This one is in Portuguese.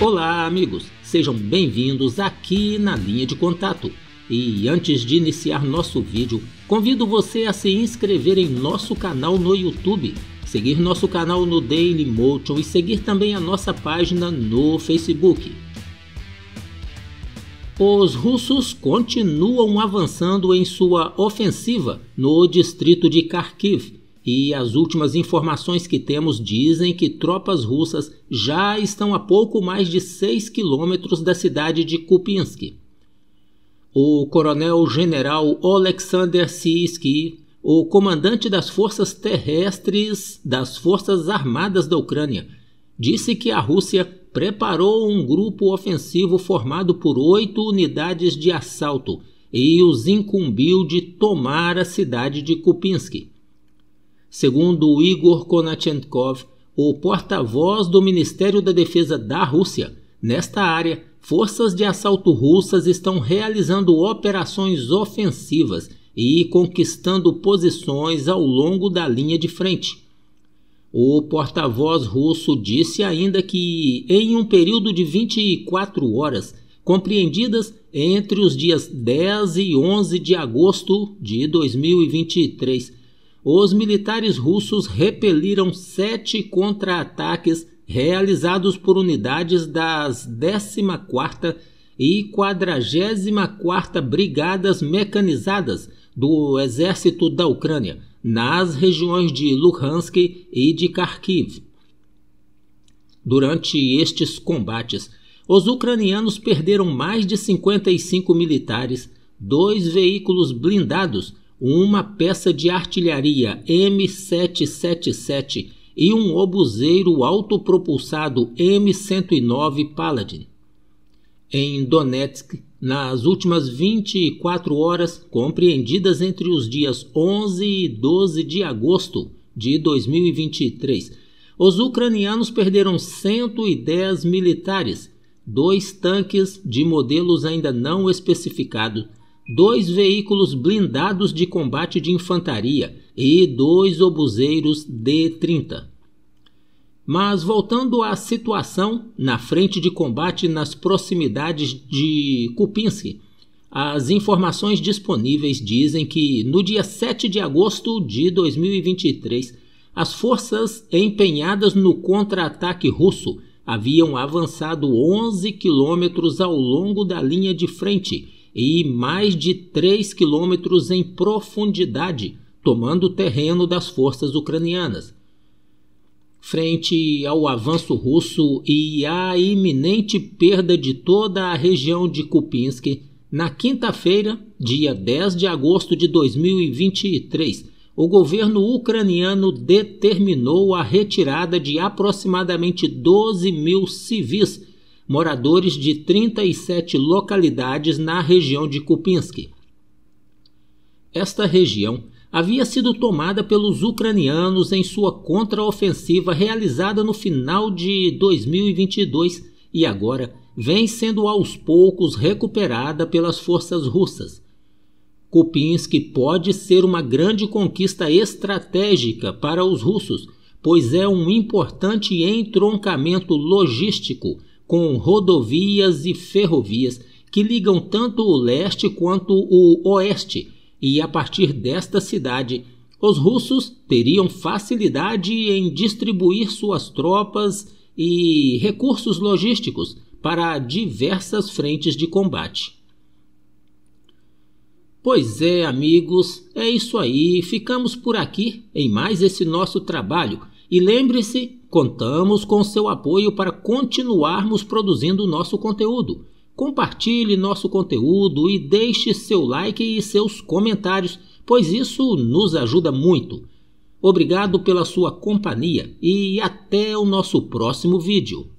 Olá, amigos! Sejam bem-vindos aqui na linha de contato. E antes de iniciar nosso vídeo, convido você a se inscrever em nosso canal no YouTube, seguir nosso canal no Daily Motion e seguir também a nossa página no Facebook. Os russos continuam avançando em sua ofensiva no distrito de Kharkiv, e as últimas informações que temos dizem que tropas russas já estão a pouco mais de 6 quilômetros da cidade de Kupinsk. O coronel-general Oleksandr Siski, o comandante das forças terrestres das Forças Armadas da Ucrânia, disse que a Rússia preparou um grupo ofensivo formado por oito unidades de assalto e os incumbiu de tomar a cidade de Kupinsk Segundo Igor Konachenkov, o porta-voz do Ministério da Defesa da Rússia, nesta área, forças de assalto russas estão realizando operações ofensivas e conquistando posições ao longo da linha de frente. O porta-voz russo disse ainda que, em um período de 24 horas, compreendidas entre os dias 10 e 11 de agosto de 2023, os militares russos repeliram sete contra-ataques realizados por unidades das 14ª e 44ª Brigadas Mecanizadas do Exército da Ucrânia nas regiões de Luhansk e de Kharkiv. Durante estes combates, os ucranianos perderam mais de 55 militares, dois veículos blindados, uma peça de artilharia M777 e um obuseiro autopropulsado M109 Paladin. Em Donetsk, nas últimas 24 horas, compreendidas entre os dias 11 e 12 de agosto de 2023, os ucranianos perderam 110 militares, dois tanques de modelos ainda não especificados dois veículos blindados de combate de infantaria e dois obuseiros D-30. Mas voltando à situação na frente de combate nas proximidades de Kupinsk, as informações disponíveis dizem que no dia 7 de agosto de 2023, as forças empenhadas no contra-ataque russo haviam avançado 11 quilômetros ao longo da linha de frente e mais de 3 quilômetros em profundidade, tomando o terreno das forças ucranianas. Frente ao avanço russo e à iminente perda de toda a região de Kupinsk, na quinta-feira, dia 10 de agosto de 2023, o governo ucraniano determinou a retirada de aproximadamente 12 mil civis moradores de 37 localidades na região de Kupinsk. Esta região havia sido tomada pelos ucranianos em sua contraofensiva realizada no final de 2022 e agora vem sendo aos poucos recuperada pelas forças russas. Kupinsk pode ser uma grande conquista estratégica para os russos, pois é um importante entroncamento logístico com rodovias e ferrovias que ligam tanto o leste quanto o oeste, e a partir desta cidade, os russos teriam facilidade em distribuir suas tropas e recursos logísticos para diversas frentes de combate. Pois é, amigos, é isso aí. Ficamos por aqui em mais esse nosso trabalho e lembre-se, contamos com seu apoio para continuarmos produzindo nosso conteúdo. Compartilhe nosso conteúdo e deixe seu like e seus comentários, pois isso nos ajuda muito. Obrigado pela sua companhia e até o nosso próximo vídeo.